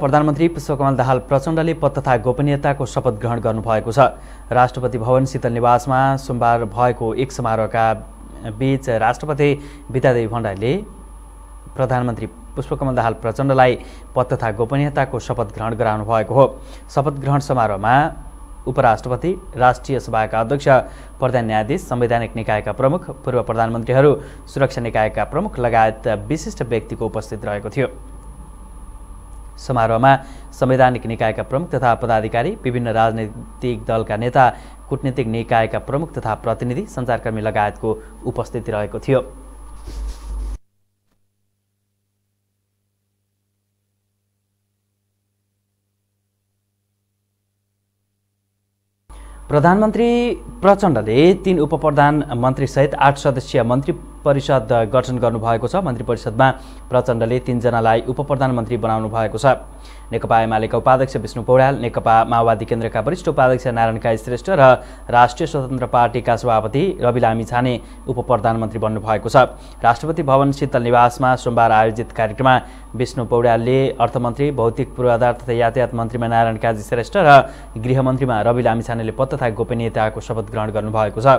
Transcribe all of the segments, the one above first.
प्रधानमन्त्री पुष्पकमल दाहाल प्रचण्डले पद तथा गोपनीयताको शपथ ग्रहण गर्नुभएको छ राष्ट्रपति भवन शीतल निवासमा सोमबार भएको एक समारोहका बीच राष्ट्रपति विद्यादेवी भण्डारीले प्रधानमन्त्री पुष्पकमल दाहाल प्रचण्डलाई पद तथा गोपनीयताको शपथ ग्रहण गराउनु भएको हो शपथ ग्रहण समारोहमा उपराष्ट्रपति राष्ट्रिय सभाका अध्यक्ष प्रधान न्यायाधीश संवैधानिक निकायका प्रमुख पूर्व प्रधानमन्त्रीहरू सुरक्षा निकायका प्रमुख लगायत विशिष्ट व्यक्तिको उपस्थित रहेको थियो समारोहमा संवैधानिक निकायका प्रमुख तथा पदाधिकारी विभिन्न राजनैतिक दलका नेता कुटनीतिक निकायका प्रमुख तथा प्रतिनिधि सञ्चारकर्मी लगायतको उपस्थिति रहेको थियो प्रधानमन्त्री प्रचण्डले तीन उपप्रधानमन्त्रीसहित आठ सदस्यीय मन्त्री परिषद गठन गर्नुभएको छ मन्त्री परिषदमा प्रचण्डले तिनजनालाई उप प्रधानमन्त्री बनाउनु भएको छ नेकपा एमालेका उपाध्यक्ष विष्णु पौड्याल नेकपा माओवादी केन्द्रका वरिष्ठ उपाध्यक्ष नारायण काई श्रेष्ठ र राष्ट्रिय स्वतन्त्र पार्टीका सभापति रवि लामी छाने उप प्रधानमन्त्री बन्नुभएको छ राष्ट्रपति भवन शीतल निवासमा सोमबार आयोजित कार्यक्रममा विष्णु पौड्यालले अर्थमन्त्री भौतिक पूर्वाधार तथा यातायात मन्त्रीमा नारायण काजी श्रेष्ठ र गृहमन्त्रीमा रवि लामी छानेले पद तथा गोपनीयताको शपथ ग्रहण गर्नुभएको छ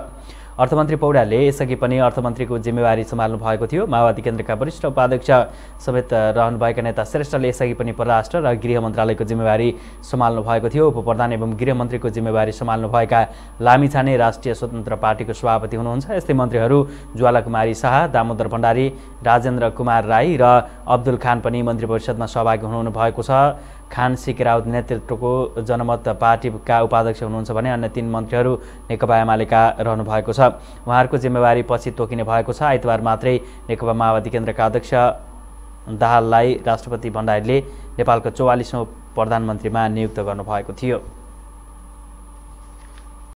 अर्थमन्त्री पौड्यालले यसअघि पनि अर्थमन्त्रीको जिम्मेवारी सम्हाल्नु भएको थियो माओवादी केन्द्रका वरिष्ठ उपाध्यक्ष समेत रहनुभएका नेता श्रेष्ठले यसअघि पनि परराष्ट्र र गृह मन्त्रालयको जिम्मेवारी सम्हाल्नु भएको थियो उपप्रधान एवं गृहमन्त्रीको जिम्मेवारी सम्हाल्नुभएका लामिछाने राष्ट्रिय स्वतन्त्र पार्टीको सभापति हुनुहुन्छ यस्तै मन्त्रीहरू ज्वाला कुमारी शाह दामोदर भण्डारी राजेन्द्र कुमार राई र अब्दुल खान पनि मन्त्री परिषदमा सहभागी हुनुहुनु भएको छ खान राउत नेतृत्वको जनमत पार्टीका उपाध्यक्ष हुनुहुन्छ भने अन्य तीन मन्त्रीहरू नेकपा एमालेका रहनु भएको छ उहाँहरूको जिम्मेवारी पछि तोकिने भएको छ आइतबार मात्रै नेकपा माओवादी केन्द्रका अध्यक्ष दाहाललाई राष्ट्रपति भण्डारीले नेपालको चौवालिसौँ प्रधानमन्त्रीमा नियुक्त गर्नुभएको थियो